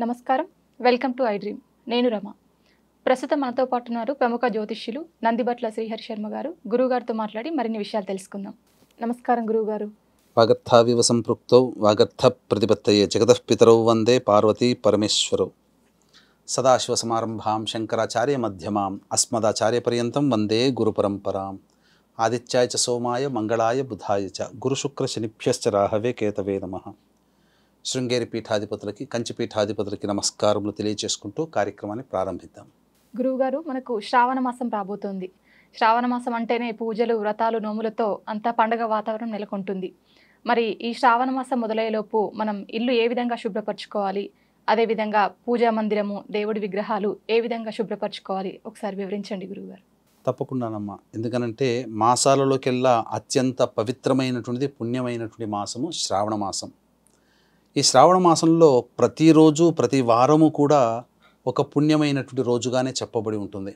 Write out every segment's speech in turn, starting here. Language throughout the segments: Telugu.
నమస్కారం వెల్కమ్ టు ఐ డ్రీమ్ నేను రమ ప్రస్తుతం మనతో పాటు ఉన్నారు ప్రముఖ జ్యోతిష్యులు నందిబట్ల శ్రీహరి శర్మ గారు గురువుగారితో మాట్లాడి మరిన్ని విషయాలు తెలుసుకుందాం నమస్కారం గురువుగారు వాగర్థావివ సంపృక్తౌ వాగర్థ ప్రతిపత్తయే జగతఃపితరౌ వందే పార్వతీ పరమేశ్వరౌ సదాశివ సమారంభాం శంకరాచార్య మధ్యమాం అస్మదాచార్యపర్యంతం వందే పరంపరాం ఆదిత్యాయ చ సోమాయ మంగళాయ బుధాయ చ గురుశుక్ర శనిభ్యశ్చ రాహవే కేతవే నమః శృంగేరి పీఠాధిపతులకి కంచి పీఠాధిపతులకి నమస్కారములు తెలియజేసుకుంటూ కార్యక్రమాన్ని ప్రారంభిద్దాం గురువుగారు మనకు శ్రావణ మాసం రాబోతుంది శ్రావణ మాసం అంటేనే పూజలు వ్రతాలు నోములతో అంతా పండగ వాతావరణం నెలకొంటుంది మరి ఈ శ్రావణ మాసం మొదలయ్యేలోపు మనం ఇల్లు ఏ విధంగా శుభ్రపరచుకోవాలి అదేవిధంగా పూజా మందిరము దేవుడి విగ్రహాలు ఏ విధంగా శుభ్రపరచుకోవాలి ఒకసారి వివరించండి గురువుగారు తప్పకుండానమ్మా ఎందుకనంటే మాసాలలోకెల్లా అత్యంత పవిత్రమైనటువంటిది పుణ్యమైనటువంటి మాసము శ్రావణ మాసం ఈ శ్రావణ మాసంలో ప్రతిరోజు ప్రతి వారము కూడా ఒక పుణ్యమైనటువంటి రోజుగానే చెప్పబడి ఉంటుంది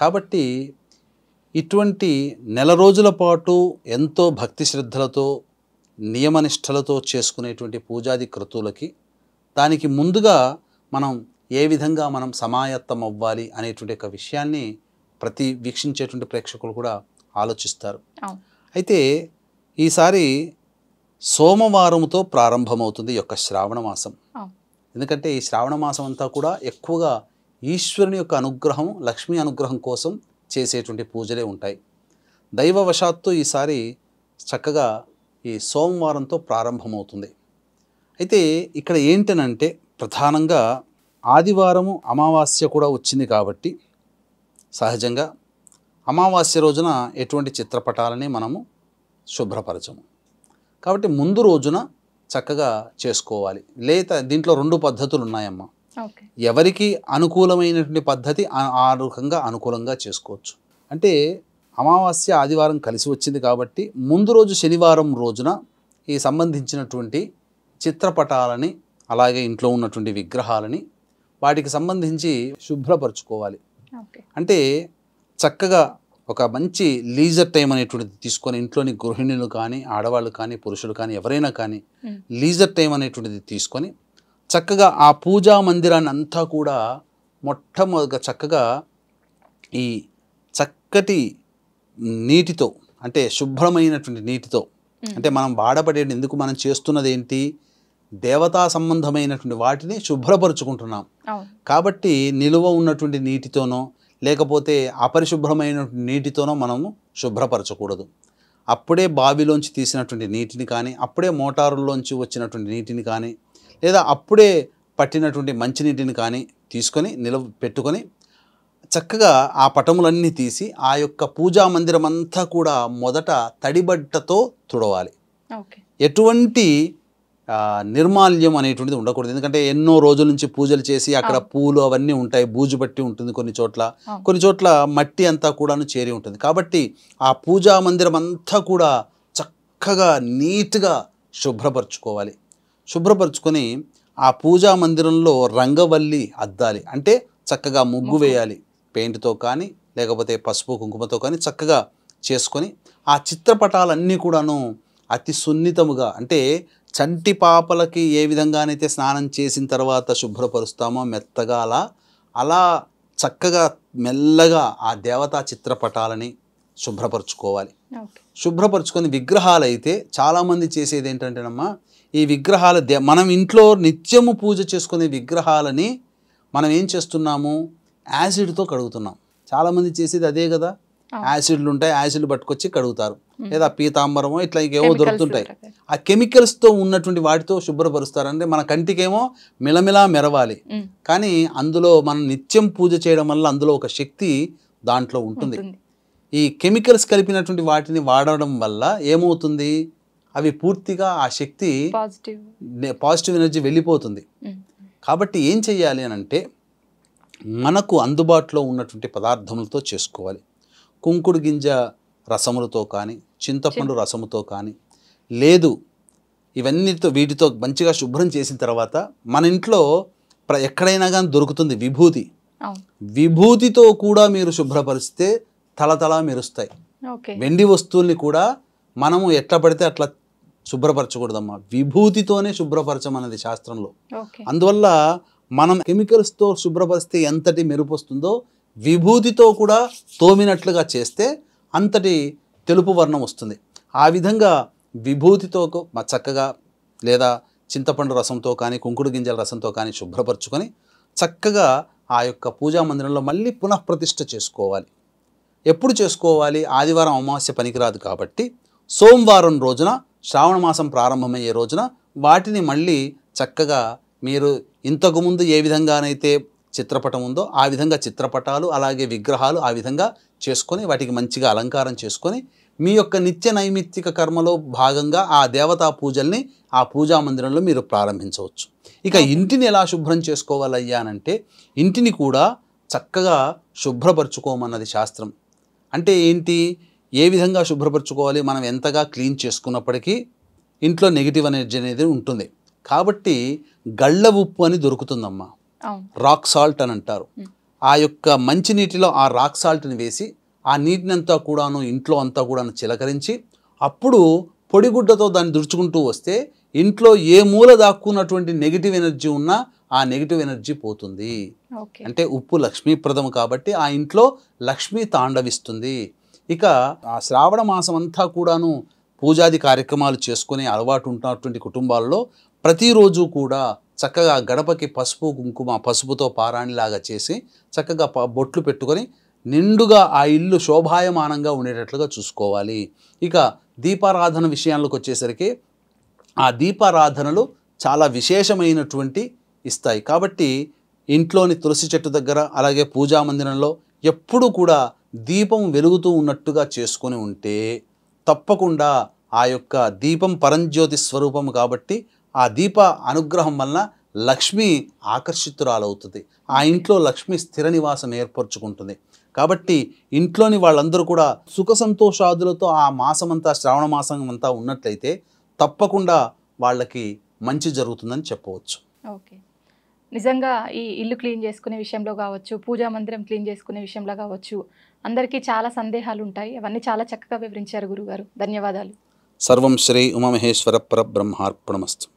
కాబట్టి ఇటువంటి నెల రోజుల పాటు ఎంతో భక్తి శ్రద్ధలతో నియమనిష్టలతో చేసుకునేటువంటి పూజాది క్రతువులకి దానికి ముందుగా మనం ఏ విధంగా మనం సమాయత్తం అవ్వాలి అనేటువంటి ఒక విషయాన్ని ప్రతి వీక్షించేటువంటి ప్రేక్షకులు కూడా ఆలోచిస్తారు అయితే ఈసారి సోమవారంతో ప్రారంభమవుతుంది యొక్క శ్రావణ మాసం ఎందుకంటే ఈ శ్రావణ మాసం అంతా కూడా ఎక్కువగా ఈశ్వరుని యొక్క అనుగ్రహం లక్ష్మీ అనుగ్రహం కోసం చేసేటువంటి పూజలే ఉంటాయి దైవవశాత్తు ఈసారి చక్కగా ఈ సోమవారంతో ప్రారంభమవుతుంది అయితే ఇక్కడ ఏంటనంటే ప్రధానంగా ఆదివారము అమావాస్య కూడా వచ్చింది కాబట్టి సహజంగా అమావాస్య రోజున ఎటువంటి చిత్రపటాలని మనము శుభ్రపరచము కాబట్టి ముందు రోజున చక్కగా చేసుకోవాలి లేత దీంట్లో రెండు పద్ధతులు ఉన్నాయమ్మా ఎవరికి అనుకూలమైనటువంటి పద్ధతి ఆ రకంగా అనుకూలంగా చేసుకోవచ్చు అంటే అమావాస్య ఆదివారం కలిసి వచ్చింది కాబట్టి ముందు రోజు శనివారం రోజున ఈ సంబంధించినటువంటి చిత్రపటాలని అలాగే ఇంట్లో ఉన్నటువంటి విగ్రహాలని వాటికి సంబంధించి శుభ్రపరచుకోవాలి అంటే చక్కగా ఒక మంచి లీజర్ టైం అనేటువంటిది తీసుకొని ఇంట్లోని గృహిణులు కానీ ఆడవాళ్ళు కానీ పురుషులు కానీ ఎవరైనా కానీ లీజర్ hmm. టైం అనేటువంటిది తీసుకొని చక్కగా ఆ పూజా మందిరాన్ని అంతా కూడా మొట్టమొదట చక్కగా ఈ చక్కటి నీటితో అంటే శుభ్రమైనటువంటి నీటితో hmm. అంటే మనం వాడబడే ఎందుకు మనం చేస్తున్నది ఏంటి దేవతా సంబంధమైనటువంటి వాటిని శుభ్రపరుచుకుంటున్నాం కాబట్టి నిలువ ఉన్నటువంటి నీటితోనో లేకపోతే అపరిశుభ్రమైన నీటితోనో మనము శుభ్రపరచకూడదు అప్పుడే బావిలోంచి తీసినటువంటి నీటిని కానీ అప్పుడే మోటారులోంచి వచ్చినటువంటి నీటిని కానీ లేదా అప్పుడే పట్టినటువంటి మంచినీటిని కానీ తీసుకొని నిలవ పెట్టుకొని చక్కగా ఆ పటములన్నీ తీసి ఆ యొక్క పూజా మందిరం అంతా కూడా మొదట తడిబట్టతో తుడవాలి ఎటువంటి నిర్మాల్యం అనేటువంటిది ఉండకూడదు ఎందుకంటే ఎన్నో రోజుల నుంచి పూజలు చేసి అక్కడ పూలు అవన్నీ ఉంటాయి బూజు బట్టి ఉంటుంది కొన్ని చోట్ల కొన్ని చోట్ల మట్టి అంతా కూడాను చేరి ఉంటుంది కాబట్టి ఆ పూజా మందిరం అంతా కూడా చక్కగా నీట్గా శుభ్రపరచుకోవాలి శుభ్రపరచుకొని ఆ పూజా మందిరంలో రంగవల్లి అద్దాలి అంటే చక్కగా ముగ్గు వేయాలి పెయింట్తో కానీ లేకపోతే పసుపు కుంకుమతో కానీ చక్కగా చేసుకొని ఆ చిత్రపటాలన్నీ కూడాను అతి సున్నితముగా అంటే చంటి పాపలకి ఏ విధంగానైతే స్నానం చేసిన తర్వాత శుభ్రపరుస్తామో మెత్తగా అలా అలా చక్కగా మెల్లగా ఆ దేవతా చిత్రపటాలని శుభ్రపరచుకోవాలి శుభ్రపరచుకొని విగ్రహాలు అయితే చాలామంది చేసేది ఏంటంటేనమ్మా ఈ విగ్రహాల దే మనం ఇంట్లో నిత్యము పూజ చేసుకునే విగ్రహాలని మనం ఏం చేస్తున్నాము యాసిడ్తో కడుగుతున్నాం చాలామంది చేసేది అదే కదా యాసిడ్లు ఉంటాయి యాసిడ్లు పట్టుకొచ్చి కడుగుతారు లేదా పీతాంబరమో ఇట్లా ఇంకేవో దొరుకుతుంటాయి ఆ కెమికల్స్తో ఉన్నటువంటి వాటితో శుభ్రపరుస్తారంటే మన కంటికేమో మిలమిలా మెరవాలి కానీ అందులో మనం నిత్యం పూజ చేయడం వల్ల అందులో ఒక శక్తి దాంట్లో ఉంటుంది ఈ కెమికల్స్ కలిపినటువంటి వాటిని వాడడం వల్ల ఏమవుతుంది అవి పూర్తిగా ఆ శక్తి పాజిటివ్ ఎనర్జీ వెళ్ళిపోతుంది కాబట్టి ఏం చెయ్యాలి అని అంటే మనకు అందుబాటులో ఉన్నటువంటి పదార్థములతో చేసుకోవాలి కుంకుడు గింజ రసములతో కానీ చింతపండు రసముతో కానీ లేదు ఇవన్నీతో వీటితో మంచిగా శుభ్రం చేసిన తర్వాత మన ఇంట్లో ప్ర ఎక్కడైనా కానీ దొరుకుతుంది విభూతి విభూతితో కూడా మీరు శుభ్రపరిస్తే తలతలా మెరుస్తాయి వెండి వస్తువుల్ని కూడా మనము ఎట్లా పడితే అట్లా శుభ్రపరచకూడదమ్మా విభూతితోనే శుభ్రపరచమన్నది శాస్త్రంలో అందువల్ల మనం కెమికల్స్తో శుభ్రపరిస్తే ఎంతటి మెరుపు వస్తుందో విభూతితో కూడా తోమినట్లుగా చేస్తే అంతటి తెలుపు వర్ణం వస్తుంది ఆ విధంగా విభూతితో చక్కగా లేదా చింతపండు రసంతో కానీ కుంకుడు గింజల రసంతో కానీ శుభ్రపరచుకొని చక్కగా ఆ యొక్క పూజా మందిరంలో మళ్ళీ పునఃప్రతిష్ఠ చేసుకోవాలి ఎప్పుడు చేసుకోవాలి ఆదివారం అమావాస్య పనికిరాదు కాబట్టి సోమవారం రోజున శ్రావణ మాసం ప్రారంభమయ్యే రోజున వాటిని మళ్ళీ చక్కగా మీరు ఇంతకుముందు ఏ విధంగానైతే చిత్రపటం ఉందో ఆ విధంగా చిత్రపటాలు అలాగే విగ్రహాలు ఆ విధంగా చేసుకొని వాటికి మంచిగా అలంకారం చేసుకొని మీ యొక్క నిత్య నైమిత్తిక కర్మలో భాగంగా ఆ దేవతా పూజల్ని ఆ పూజా మందిరంలో మీరు ప్రారంభించవచ్చు ఇక ఇంటిని ఎలా శుభ్రం చేసుకోవాలయ్యానంటే ఇంటిని కూడా చక్కగా శుభ్రపరచుకోమన్నది శాస్త్రం అంటే ఏంటి ఏ విధంగా శుభ్రపరచుకోవాలి మనం ఎంతగా క్లీన్ చేసుకున్నప్పటికీ ఇంట్లో నెగిటివ్ ఎనర్జీ అనేది ఉంటుంది కాబట్టి గళ్ళ ఉప్పు అని దొరుకుతుందమ్మా రాక్ సాల్ట్ అని అంటారు ఆ యొక్క మంచినీటిలో ఆ రాక్ సాల్ట్ని వేసి ఆ నీటిని అంతా కూడాను ఇంట్లో అంతా కూడాను చిలకరించి అప్పుడు పొడిగుడ్డతో దాన్ని దుడుచుకుంటూ వస్తే ఇంట్లో ఏ మూల దాక్కున్నటువంటి నెగిటివ్ ఎనర్జీ ఉన్నా ఆ నెగిటివ్ ఎనర్జీ పోతుంది అంటే ఉప్పు లక్ష్మీప్రదం కాబట్టి ఆ ఇంట్లో లక్ష్మీ తాండవిస్తుంది ఇక ఆ శ్రావణ మాసం అంతా కూడాను పూజాది కార్యక్రమాలు చేసుకునే అలవాటు ఉన్నటువంటి కుటుంబాల్లో ప్రతిరోజు కూడా చక్కగా గడపకి పసుపు కుంకుమ పసుపుతో పారాణిలాగా చేసి చక్కగా బొట్లు పెట్టుకొని నిండుగా ఆ ఇల్లు శోభాయమానంగా ఉండేటట్లుగా చూసుకోవాలి ఇక దీపారాధన విషయాలకు వచ్చేసరికి ఆ దీపారాధనలు చాలా విశేషమైనటువంటి ఇస్తాయి కాబట్టి ఇంట్లోని తులసి చెట్టు దగ్గర అలాగే పూజా మందిరంలో ఎప్పుడూ కూడా దీపం వెలుగుతూ ఉన్నట్టుగా చేసుకొని ఉంటే తప్పకుండా ఆ యొక్క దీపం పరంజ్యోతి స్వరూపం కాబట్టి ఆ దీప అనుగ్రహం వలన లక్ష్మి ఆకర్షితురాలవుతుంది ఆ ఇంట్లో లక్ష్మి స్థిర నివాసం ఏర్పరచుకుంటుంది కాబట్టి ఇంట్లోని వాళ్ళందరూ కూడా సుఖ సంతోషాదులతో ఆ మాసమంతా శ్రావణ మాసం అంతా ఉన్నట్లయితే తప్పకుండా వాళ్ళకి మంచి జరుగుతుందని చెప్పవచ్చు ఓకే నిజంగా ఈ ఇల్లు క్లీన్ చేసుకునే విషయంలో కావచ్చు పూజా మందిరం క్లీన్ చేసుకునే విషయంలో కావచ్చు అందరికీ చాలా సందేహాలు ఉంటాయి అవన్నీ చాలా చక్కగా వివరించారు గురుగారు ధన్యవాదాలు సర్వం శ్రీ ఉమామహేశ్వర పరబ్రహ్మార్పణమస్తు